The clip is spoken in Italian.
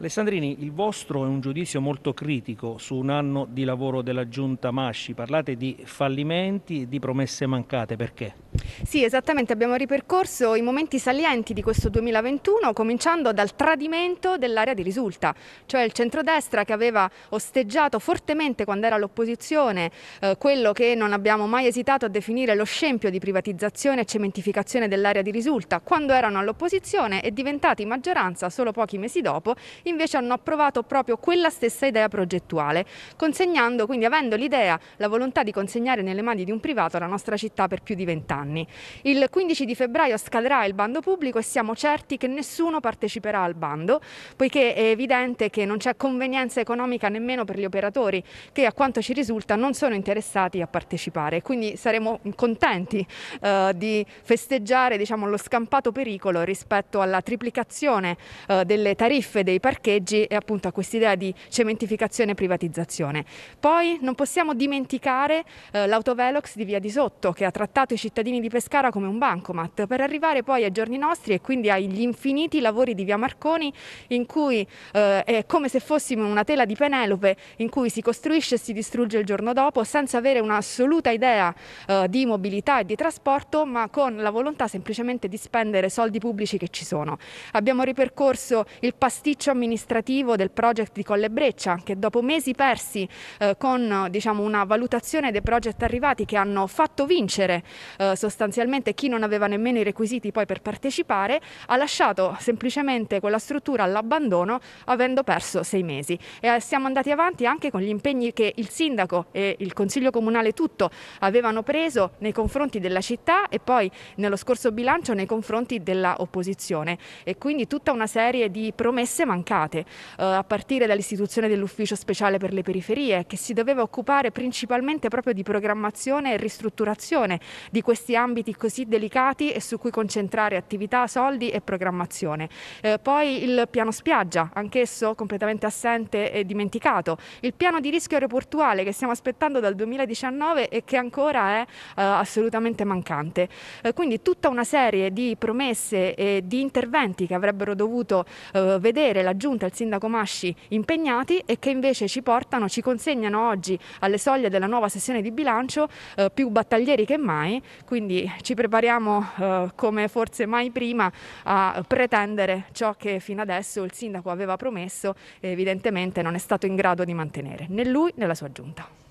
Alessandrini, il vostro è un giudizio molto critico su un anno di lavoro della giunta Masci. Parlate di fallimenti e di promesse mancate. Perché? Sì, esattamente. Abbiamo ripercorso i momenti salienti di questo 2021, cominciando dal tradimento dell'area di risulta, cioè il centrodestra che aveva osteggiato fortemente quando era all'opposizione eh, quello che non abbiamo mai esitato a definire lo scempio di privatizzazione e cementificazione dell'area di risulta, quando erano all'opposizione e diventati maggioranza solo pochi mesi dopo invece hanno approvato proprio quella stessa idea progettuale, consegnando, quindi avendo l'idea, la volontà di consegnare nelle mani di un privato la nostra città per più di vent'anni. Il 15 di febbraio scadrà il bando pubblico e siamo certi che nessuno parteciperà al bando, poiché è evidente che non c'è convenienza economica nemmeno per gli operatori che a quanto ci risulta non sono interessati a partecipare. Quindi saremo contenti eh, di festeggiare diciamo, lo scampato pericolo rispetto alla triplicazione eh, delle tariffe dei parcheggi parcheggi e appunto a quest'idea di cementificazione e privatizzazione. Poi non possiamo dimenticare eh, l'autovelox di Via di Sotto che ha trattato i cittadini di Pescara come un bancomat per arrivare poi ai giorni nostri e quindi agli infiniti lavori di Via Marconi in cui eh, è come se fossimo una tela di Penelope in cui si costruisce e si distrugge il giorno dopo senza avere un'assoluta idea eh, di mobilità e di trasporto ma con la volontà semplicemente di spendere soldi pubblici che ci sono. Abbiamo ripercorso il pasticcio amministrativo amministrativo del project di Collebreccia che dopo mesi persi eh, con diciamo, una valutazione dei project arrivati che hanno fatto vincere eh, sostanzialmente chi non aveva nemmeno i requisiti poi per partecipare, ha lasciato semplicemente quella struttura all'abbandono avendo perso sei mesi. E eh, siamo andati avanti anche con gli impegni che il sindaco e il Consiglio Comunale tutto avevano preso nei confronti della città e poi nello scorso bilancio nei confronti della opposizione e quindi tutta una serie di promesse mancate mancate, eh, a partire dall'istituzione dell'ufficio speciale per le periferie che si doveva occupare principalmente proprio di programmazione e ristrutturazione di questi ambiti così delicati e su cui concentrare attività, soldi e programmazione. Eh, poi il piano spiaggia, anch'esso completamente assente e dimenticato, il piano di rischio aeroportuale che stiamo aspettando dal 2019 e che ancora è eh, assolutamente mancante. Eh, quindi tutta una serie di promesse e di interventi che avrebbero dovuto eh, vedere la giunta e il sindaco Masci impegnati e che invece ci portano, ci consegnano oggi alle soglie della nuova sessione di bilancio eh, più battaglieri che mai, quindi ci prepariamo eh, come forse mai prima a pretendere ciò che fino adesso il sindaco aveva promesso e evidentemente non è stato in grado di mantenere, né lui né la sua giunta.